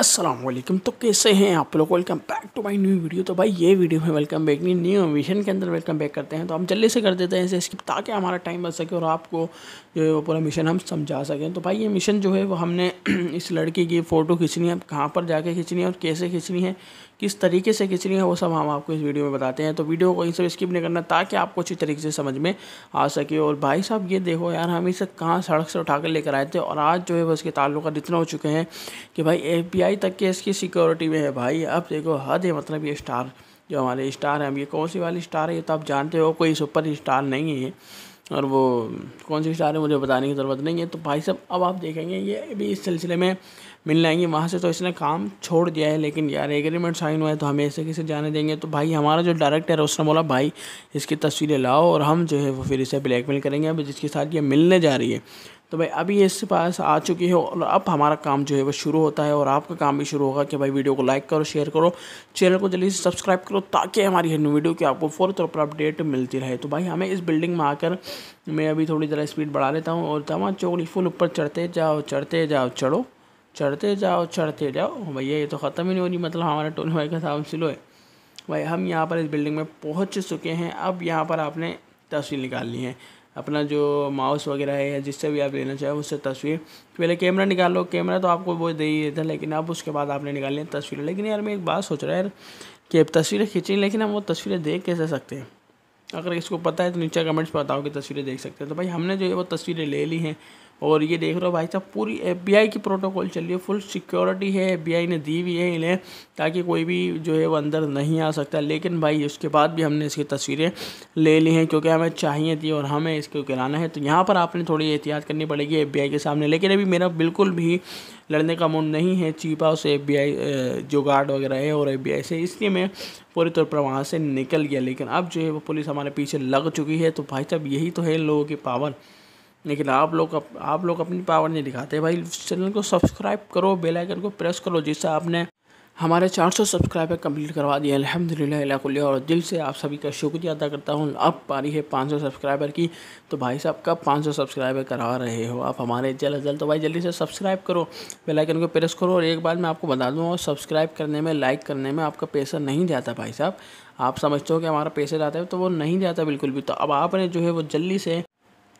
असलम तो कैसे हैं आप लोग welcome back to my new video तो भाई ये वीडियो में वेलकम बैक नहीं न्यू विजन के अंदर वेलकम बैक करते हैं तो हम जल्दी से कर देते हैं इसे स्किप ताकि हमारा टाइम बच सके और आपको जो है वो पूरा मिशन हम समझा सकें तो भाई ये मिशन जो है वो हमने इस लड़की की फ़ोटो खींचनी है कहाँ पर जाके खींचनी है और कैसे खींचनी है किस तरीके से खींचनी है वो सब हम आपको इस वीडियो में बताते हैं तो वीडियो को इन सब स्किप नहीं करना ताकि आपको अच्छी तरीके से समझ में आ सके और भाई साहब ये देखो यार हम इसे कहाँ सड़क से उठा कर लेकर आए थे और आज जो है बस के ताल्लुक इतना हो चुके हैं कि भाई एफ आई तक के इसकी सिक्योरिटी में है भाई अब देखो हद है मतलब ये स्टार जो हमारे स्टार हैं अब ये कौन सी वाली स्टार है ये तो आप जानते हो कोई सुपर स्टार नहीं है और वो कौन सी स्टार है मुझे बताने की ज़रूरत नहीं है तो भाई साहब अब आप देखेंगे ये भी इस सिलसिले में मिल जाएंगे वहाँ से तो इसने काम छोड़ दिया है लेकिन यार एग्रीमेंट साइन हुआ है तो हमें ऐसे किसे जाने देंगे तो भाई हमारा जो डायरेक्टर है उसने बोला भाई इसकी तस्वीरें लाओ और हम जो है वो फिर इसे ब्लैकमेल करेंगे अब जिसके साथ ये मिलने जा रही है तो भाई अभी इस पास आ चुकी है और अब हमारा काम जो है वो शुरू होता है और आपका काम भी शुरू होगा कि भाई वीडियो को लाइक करो शेयर करो चैनल को जल्दी से सब्सक्राइब करो ताकि हमारी हर वीडियो की आपको फौरी तौर पर अपडेट मिलती रहे तो भाई हमें इस बिल्डिंग में आकर मैं अभी थोड़ी ज़रा स्पीड बढ़ा लेता हूँ और तमाम चौकली फुल ऊपर चढ़ते जाओ चढ़ते जाओ चढ़ो चढ़ते जाओ चढ़ते जाओ भैया ये तो ख़त्म ही नहीं हो रही मतलब हमारे टोनी भाई का साम सिलो है भाई हम यहाँ पर इस बिल्डिंग में पहुँच चुके हैं अब यहाँ पर आपने तस्वीर निकालनी है अपना जो माउस वगैरह है या जिससे भी आप लेना चाहें उससे तस्वीर पहले कैमरा निकाल लो कैमरा तो आपको वो दे ही देता लेकिन अब उसके बाद आपने निकाल लिया तस्वीरें लेकिन यार मैं एक बात सोच रहा है यार अब तस्वीरें खींची लेकिन हम वो तस्वीरें देख कैसे सकते हैं अगर इसको पता है तो नीचे कमेंट्स पर बताओ कि तस्वीरें देख सकते हैं तो भाई हमने जो है वो तस्वीरें ले ली हैं और ये देख रहे हो भाई साहब पूरी एफ की प्रोटोकॉल चल रही है फुल सिक्योरिटी है एफ ने दी हुई है इन्हें ताकि कोई भी जो है वो अंदर नहीं आ सकता लेकिन भाई उसके बाद भी हमने इसकी तस्वीरें ले ली हैं क्योंकि हमें चाहिए थी और हमें इसको गिराना है तो यहाँ पर आपने थोड़ी एहतियात करनी पड़ेगी एफ के सामने लेकिन अभी मेरा बिल्कुल भी लड़ने का मूड नहीं है चीपा उस एफ जो गार्ड वगैरह है और एफ से इसलिए मैं पूरे तौर पर वहाँ से निकल गया लेकिन अब जो है वो पुलिस हमारे पीछे लग चुकी है तो भाई साहब यही तो है लोगों की पावर लेकिन आप लोग आप लोग अपनी पावर नहीं दिखाते भाई चैनल को सब्सक्राइब करो बेल आइकन को प्रेस करो जिससे आपने हमारे 400 सब्सक्राइबर कंप्लीट करवा दिए अल्हम्दुलिल्लाह और दिल से आप सभी का शुक्रिया अदा करता हूँ अब पारी है 500 सब्सक्राइबर की तो भाई साहब कब 500 सब्सक्राइबर करा रहे हो आप हमारे जल्द अज जल्द तो भाई जल्दी से सब्सक्राइब करो बेल आइकन को प्रेस करो और एक बार मैं आपको बता दूँ और सब्सक्राइब करने में लाइक करने में आपका पैसा नहीं जाता भाई साहब आप समझते हो कि हमारा पैसे जाता है तो वो नहीं जाता बिल्कुल भी तो अब आपने जो है वो जल्दी से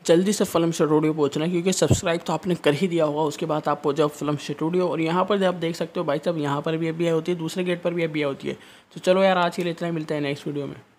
जल्दी से फिल्म स्टूडियो पहुंचना क्योंकि सब्सक्राइब तो आपने कर ही दिया होगा उसके बाद आप पहुंच जाओ फिल्म स्टूडियो और यहाँ पर आप देख सकते हो भाई साहब यहाँ पर भी अभी आई होती है दूसरे गेट पर भी अभी आई होती है तो चलो यार आज के लिए इतना मिलता है नेक्स्ट वीडियो में